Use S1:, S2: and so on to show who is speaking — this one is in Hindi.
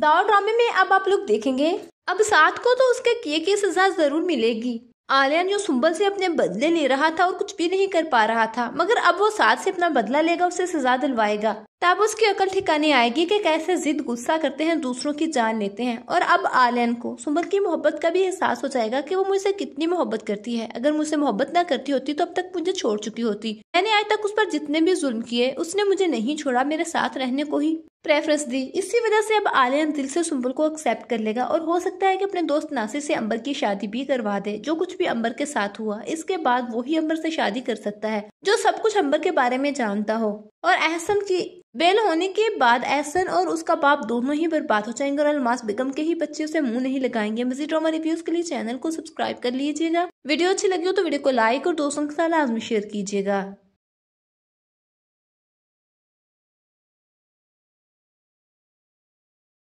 S1: दाव ड्रामे में अब आप लोग देखेंगे अब सात को तो उसके किए की सजा जरूर मिलेगी आलियान जो सुंबल से अपने बदले ले रहा था और कुछ भी नहीं कर पा रहा था मगर अब वो सात से अपना बदला लेगा उसे सजा दिलवाएगा तब उसकी अकल ठिकाने आएगी कि कैसे जिद गुस्सा करते हैं दूसरों की जान लेते हैं और अब आलियन को सुमन की मोहब्बत का भी एहसास हो जाएगा कि वो मुझसे कितनी मोहब्बत करती है अगर मुझसे मोहब्बत ना करती होती तो अब तक मुझे छोड़ चुकी होती मैंने आज तक उस पर जितने भी जुल्म किए उसने मुझे नहीं छोड़ा मेरे साथ रहने को ही प्रेफरेंस दी इसी वजह से अब आलियन दिल से सुम्बुल को एक्सेप्ट कर लेगा और हो सकता है कि अपने दोस्त नासिर से अंबर की शादी भी करवा दे जो कुछ भी अंबर के साथ हुआ इसके बाद वो ही अंबर से शादी कर सकता है जो सब कुछ अंबर के बारे में जानता हो और एहसन की बेल होने के बाद एहसन और उसका बाप दोनों ही बर्बाद हो जाएंगे और अलमास बेगम के ही बच्चे उसे मुंह नहीं लगाएंगे मजीद ड्रामा रिव्यूज के लिए चैनल को सब्सक्राइब कर लीजिएगा वीडियो अच्छी लगी हो तो वीडियो को लाइक और दोस्तों के साथ लाजमी शेयर कीजिएगा